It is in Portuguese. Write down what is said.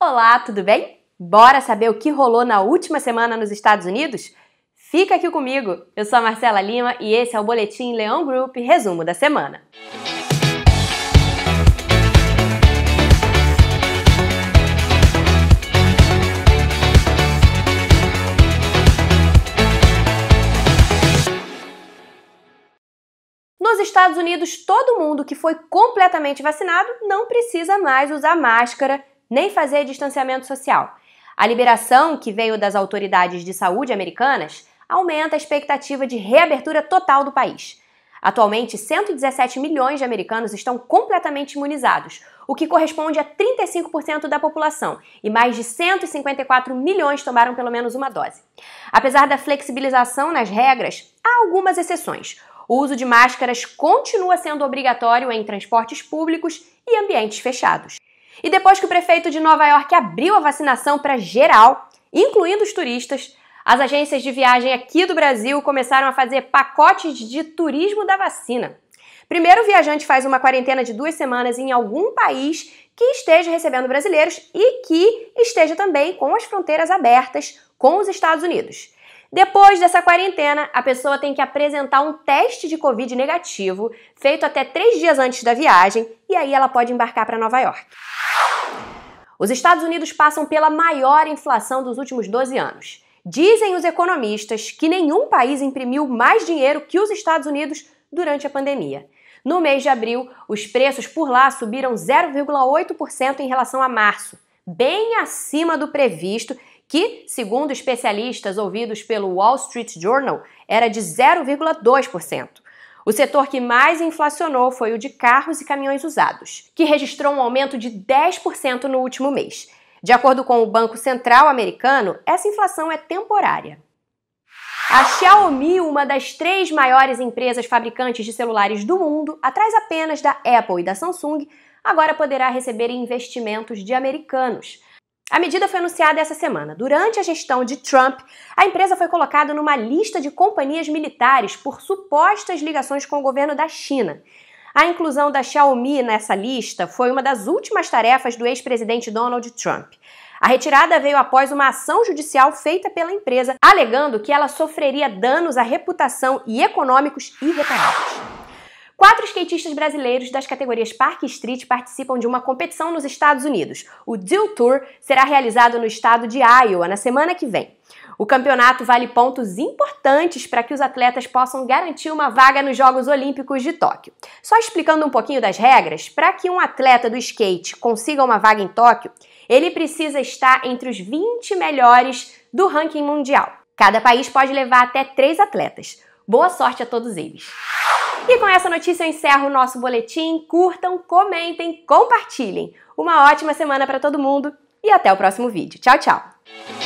Olá, tudo bem? Bora saber o que rolou na última semana nos Estados Unidos? Fica aqui comigo! Eu sou a Marcela Lima e esse é o Boletim Leão Group Resumo da Semana. Nos Estados Unidos, todo mundo que foi completamente vacinado não precisa mais usar máscara nem fazer distanciamento social. A liberação que veio das autoridades de saúde americanas aumenta a expectativa de reabertura total do país. Atualmente, 117 milhões de americanos estão completamente imunizados, o que corresponde a 35% da população, e mais de 154 milhões tomaram pelo menos uma dose. Apesar da flexibilização nas regras, há algumas exceções. O uso de máscaras continua sendo obrigatório em transportes públicos e ambientes fechados. E depois que o prefeito de Nova York abriu a vacinação para geral, incluindo os turistas, as agências de viagem aqui do Brasil começaram a fazer pacotes de turismo da vacina. Primeiro, o viajante faz uma quarentena de duas semanas em algum país que esteja recebendo brasileiros e que esteja também com as fronteiras abertas com os Estados Unidos. Depois dessa quarentena, a pessoa tem que apresentar um teste de Covid negativo, feito até três dias antes da viagem, e aí ela pode embarcar para Nova York. Os Estados Unidos passam pela maior inflação dos últimos 12 anos. Dizem os economistas que nenhum país imprimiu mais dinheiro que os Estados Unidos durante a pandemia. No mês de abril, os preços por lá subiram 0,8% em relação a março, bem acima do previsto que, segundo especialistas ouvidos pelo Wall Street Journal, era de 0,2%. O setor que mais inflacionou foi o de carros e caminhões usados, que registrou um aumento de 10% no último mês. De acordo com o Banco Central americano, essa inflação é temporária. A Xiaomi, uma das três maiores empresas fabricantes de celulares do mundo, atrás apenas da Apple e da Samsung, agora poderá receber investimentos de americanos. A medida foi anunciada essa semana. Durante a gestão de Trump, a empresa foi colocada numa lista de companhias militares por supostas ligações com o governo da China. A inclusão da Xiaomi nessa lista foi uma das últimas tarefas do ex-presidente Donald Trump. A retirada veio após uma ação judicial feita pela empresa, alegando que ela sofreria danos à reputação e econômicos irreparáveis. Quatro skatistas brasileiros das categorias Park Street participam de uma competição nos Estados Unidos. O Deal Tour será realizado no estado de Iowa na semana que vem. O campeonato vale pontos importantes para que os atletas possam garantir uma vaga nos Jogos Olímpicos de Tóquio. Só explicando um pouquinho das regras, para que um atleta do skate consiga uma vaga em Tóquio, ele precisa estar entre os 20 melhores do ranking mundial. Cada país pode levar até três atletas. Boa sorte a todos eles! E com essa notícia eu encerro o nosso boletim. Curtam, comentem, compartilhem. Uma ótima semana para todo mundo e até o próximo vídeo. Tchau, tchau!